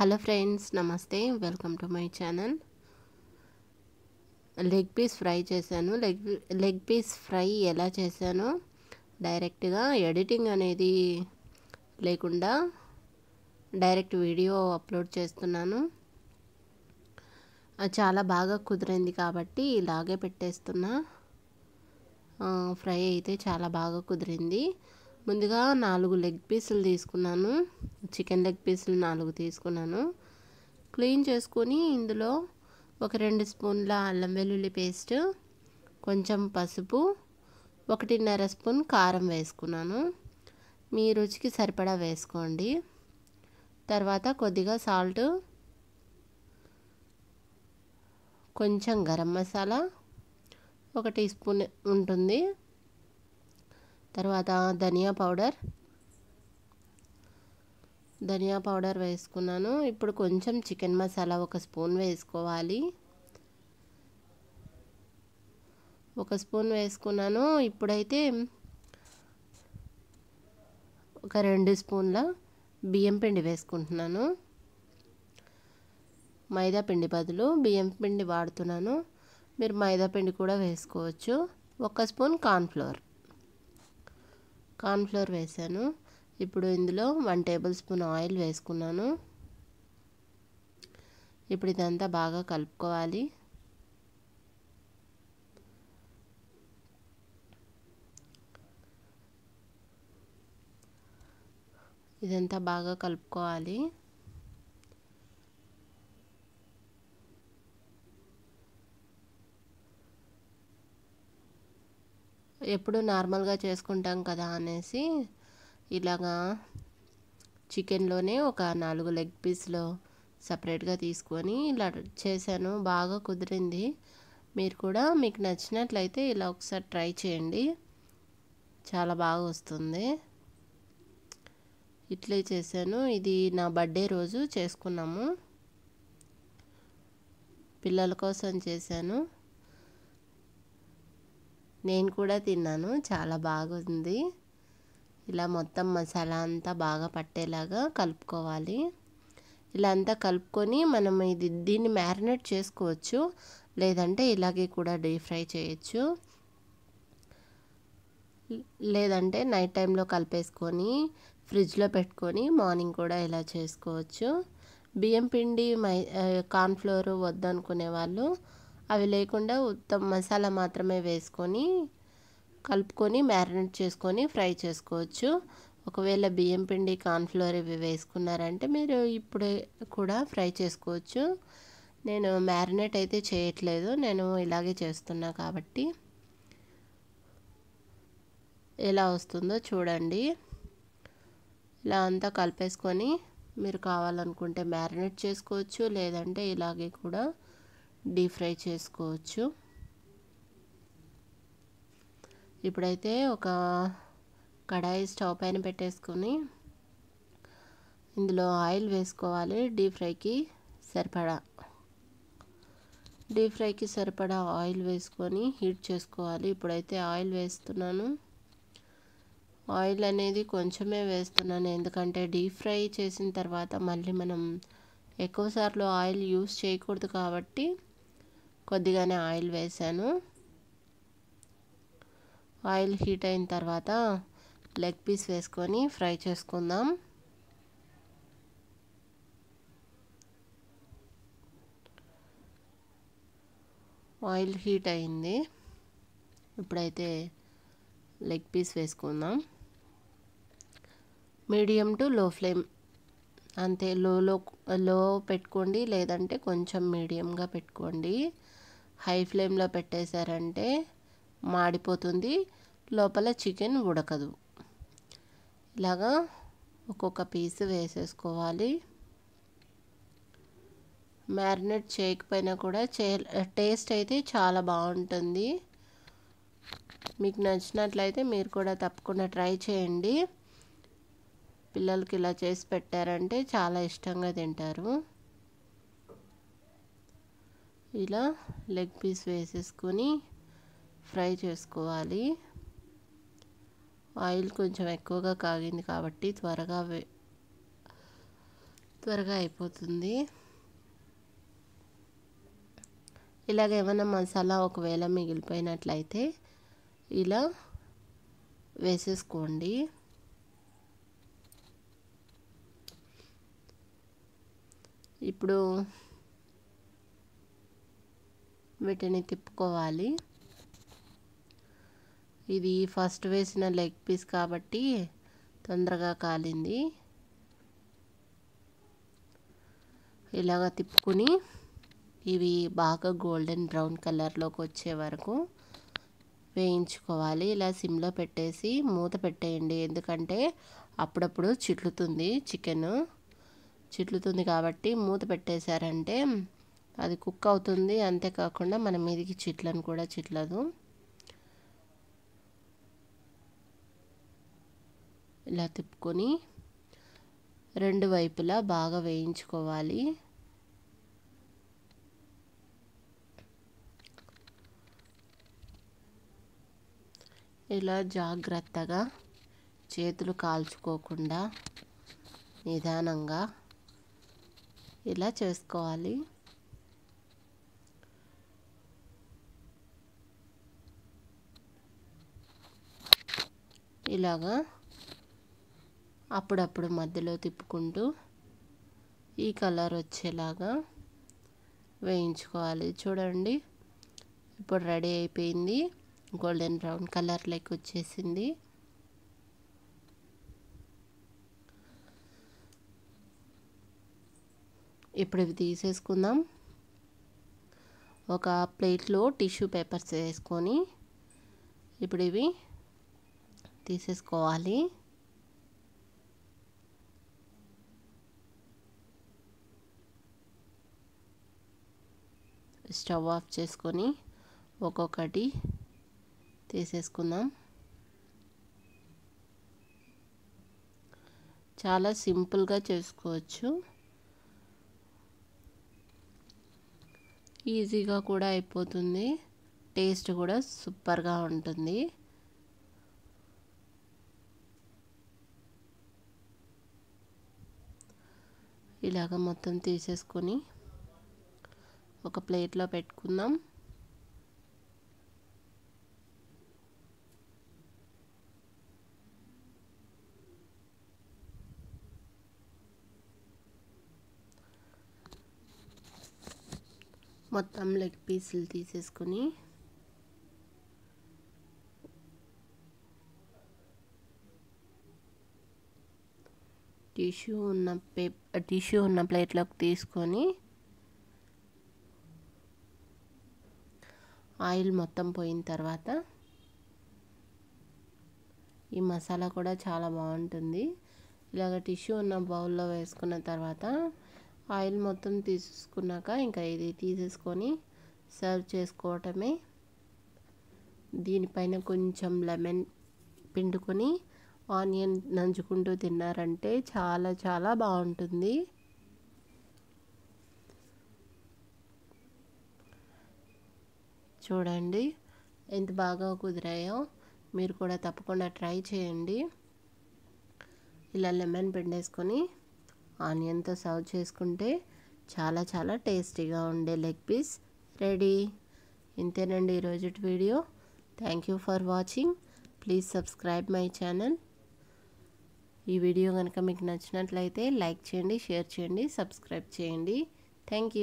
hello friends నమస్తే welcome to my channel leg piece fry చేశాను leg leg piece fry ఎలా చేశానో డైరెక్ట్గా ఎడిటింగ్ అనేది లేకుండా డైరెక్ట్ వీడియో అప్లోడ్ చేస్తున్నాను చాలా బాగా కుదిరింది కాబట్టి ఇలాగే పెట్టేస్తున్నా ఫ్రై అయితే చాలా బాగా కుదిరింది ముందుగా నాలుగు లెగ్ పీసులు తీసుకున్నాను చికెన్ లెగ్ పీసులు నాలుగు తీసుకున్నాను క్లీన్ చేసుకొని ఇందులో ఒక రెండు స్పూన్ల అల్లం వెల్లుల్లి పేస్ట్ కొంచెం పసుపు ఒకటిన్నర స్పూన్ కారం వేసుకున్నాను మీ రుచికి సరిపడా వేసుకోండి తర్వాత కొద్దిగా సాల్ట్ కొంచెం గరం మసాలా ఒక టీ స్పూన్ ఉంటుంది తర్వాత ధనియా పౌడర్ ధనియా పౌడర్ వేసుకున్నాను ఇప్పుడు కొంచెం చికెన్ మసాలా ఒక స్పూన్ వేసుకోవాలి ఒక స్పూన్ వేసుకున్నాను ఇప్పుడైతే ఒక రెండు స్పూన్ల బియ్యం పిండి వేసుకుంటున్నాను మైదా పిండి బదులు బియ్యం పిండి వాడుతున్నాను మీరు మైదా పిండి కూడా వేసుకోవచ్చు ఒక స్పూన్ కార్న్ఫ్లోర్ కార్న్ఫ్లోర్ వేసాను ఇప్పుడు ఇందులో వన్ టేబుల్ స్పూన్ ఆయిల్ వేసుకున్నాను ఇప్పుడు ఇదంతా బాగా కలుపుకోవాలి ఇదంతా బాగా కలుపుకోవాలి ఎప్పుడు నార్మల్గా చేసుకుంటాం కదా అనేసి ఇలాగా చికెన్లోనే ఒక నాలుగు లెగ్ పీస్లో సపరేట్గా తీసుకొని ఇలా చేశాను బాగా కుదిరింది మీరు కూడా మీకు నచ్చినట్లయితే ఇలా ఒకసారి ట్రై చేయండి చాలా బాగా వస్తుంది ఇట్లే చేశాను ఇది నా బర్త్డే రోజు చేసుకున్నాము పిల్లల కోసం చేశాను నేను కూడా తిన్నాను చాలా బాగుంది ఇలా మొత్తం మసాలా అంతా బాగా పట్టేలాగా కలుపుకోవాలి ఇలా అంతా కలుపుకొని మనం ఇది దీన్ని మ్యారినేట్ చేసుకోవచ్చు లేదంటే ఇలాగే కూడా డీప్ ఫ్రై చేయొచ్చు లేదంటే నైట్ టైంలో కలిపేసుకొని ఫ్రిడ్జ్లో పెట్టుకొని మార్నింగ్ కూడా ఇలా చేసుకోవచ్చు బియ్యం పిండి మై కార్న్ఫ్లోర్ వద్దనుకునే వాళ్ళు అవి లేకుండా ఉత్తం మసాలా మాత్రమే వేసుకొని కలుపుకొని మ్యారినేట్ చేసుకొని ఫ్రై చేసుకోవచ్చు ఒకవేళ బియ్యం పిండి కార్న్ఫ్లోర్ ఇవి వేసుకున్నారంటే మీరు ఇప్పుడే కూడా ఫ్రై చేసుకోవచ్చు నేను మ్యారినేట్ అయితే చేయట్లేదు నేను ఇలాగే చేస్తున్నా కాబట్టి ఎలా వస్తుందో చూడండి ఇలా అంతా కలిపేసుకొని మీరు కావాలనుకుంటే మ్యారినేట్ చేసుకోవచ్చు లేదంటే ఇలాగే కూడా డీప్ ఫ్రై చేసుకోవచ్చు ఇప్పుడైతే ఒక కడాయి స్టవ్ పైన పెట్టేసుకొని ఇందులో ఆయిల్ వేసుకోవాలి డీప్ ఫ్రైకి సరిపడా డీప్ ఫ్రైకి సరిపడా ఆయిల్ వేసుకొని హీట్ చేసుకోవాలి ఇప్పుడైతే ఆయిల్ వేస్తున్నాను ఆయిల్ అనేది కొంచెమే వేస్తున్నాను ఎందుకంటే డీప్ ఫ్రై చేసిన తర్వాత మళ్ళీ మనం ఎక్కువసార్లు ఆయిల్ యూస్ చేయకూడదు కాబట్టి కొద్దిగానే ఆయిల్ వేసాను ఆయిల్ హీట్ అయిన తర్వాత లెగ్ పీస్ వేసుకొని ఫ్రై చేసుకుందాం ఆయిల్ హీట్ అయింది ఇప్పుడైతే లెగ్ పీస్ వేసుకుందాం మీడియం టు లో ఫ్లేమ్ అంతే లోలో లో పెట్టుకోండి లేదంటే కొంచెం మీడియంగా పెట్టుకోండి హై ఫ్లేమ్లో పెట్టేశారంటే మాడిపోతుంది లోపల చికెన్ ఉడకదు ఇలాగా ఒక్కొక్క పీస్ వేసేసుకోవాలి మ్యారినేట్ చేయకపోయినా కూడా చే టేస్ట్ అయితే చాలా బాగుంటుంది మీకు నచ్చినట్లయితే మీరు కూడా తప్పకుండా ట్రై చేయండి పిల్లలకి ఇలా చేసి పెట్టారంటే చాలా ఇష్టంగా తింటారు ఇలా లెగ్ పీస్ వేసేసుకొని ఫ్రై చేసుకోవాలి ఆయిల్ కొంచెం ఎక్కువగా కాగింది కాబట్టి త్వరగా త్వరగా అయిపోతుంది ఇలాగ ఏమైనా మసాలా ఒకవేళ మిగిలిపోయినట్లయితే ఇలా వేసేసుకోండి ఇప్పుడు వీటిని తిప్పుకోవాలి ఇది ఫస్ట్ వేసిన లెగ్ పీస్ కాబట్టి తొందరగా కాలింది ఇలాగ తిప్పుకుని ఇవి బాగా గోల్డెన్ బ్రౌన్ కలర్లోకి వచ్చే వరకు వేయించుకోవాలి ఇలా సిమ్లో పెట్టేసి మూత పెట్టేయండి ఎందుకంటే అప్పుడప్పుడు చిట్లుతుంది చికెన్ చిట్లుతుంది కాబట్టి మూత పెట్టేశారంటే అది కుక్ అవుతుంది అంతేకాకుండా మన మీదికి చిట్లను కూడా చిట్లదు ఇలా తిప్పుకొని రెండు వైపులా బాగా వేయించుకోవాలి ఇలా జాగ్రత్తగా చేతులు కాల్చుకోకుండా నిదానంగా ఇలా చేసుకోవాలి ఇలాగా అప్పుడప్పుడు మధ్యలో తిప్పుకుంటూ ఈ కలర్ వచ్చేలాగా వేయించుకోవాలి చూడండి ఇప్పుడు రెడీ అయిపోయింది గోల్డెన్ బ్రౌన్ కలర్ లెక్క వచ్చేసింది ఇప్పుడు ఇవి తీసేసుకుందాం ఒక ప్లేట్లో టిష్యూ పేపర్స్ వేసుకొని ఇప్పుడు ఇవి తీసేసుకోవాలి స్టవ్ ఆఫ్ చేసుకొని ఒక్కొక్కటి తీసేసుకుందాం చాలా సింపుల్గా చేసుకోవచ్చు ఈజీగా కూడా అయిపోతుంది టేస్ట్ కూడా సూపర్గా ఉంటుంది ఇలాగ మొత్తం తీసేసుకొని ఒక ప్లేట్లో పెట్టుకుందాం మొత్తం లెగ్ పీసులు తీసేసుకొని టిష్యూ ఉన్న పేప్ టిష్యూ ఉన్న ప్లేట్లోకి తీసుకొని ఆయిల్ మొత్తం పోయిన తర్వాత ఈ మసాలా కూడా చాలా బాగుంటుంది ఇలాగ టిష్యూ ఉన్న బౌల్లో వేసుకున్న తర్వాత ఆయిల్ మొత్తం తీసుకున్నాక ఇంకా ఇది తీసేసుకొని సర్వ్ చేసుకోవటమే దీనిపైన కొంచెం లెమన్ పిండుకొని ఆనియన్ నంచుకుంటూ తిన్నారంటే చాలా చాలా బాగుంటుంది చూడండి ఎంత బాగా కుదిరాయో మీరు కూడా తప్పకుండా ట్రై చేయండి ఇలా లెమన్ పిండేసుకొని ఆనియన్తో సర్వ్ చేసుకుంటే చాలా చాలా టేస్టీగా ఉండే లెగ్ పీస్ రెడీ ఇంతేనండి ఈరోజు video thank you for watching please subscribe my channel ఈ వీడియో కనుక మీకు నచ్చినట్లయితే లైక్ చేయండి షేర్ చేయండి సబ్స్క్రైబ్ చేయండి థ్యాంక్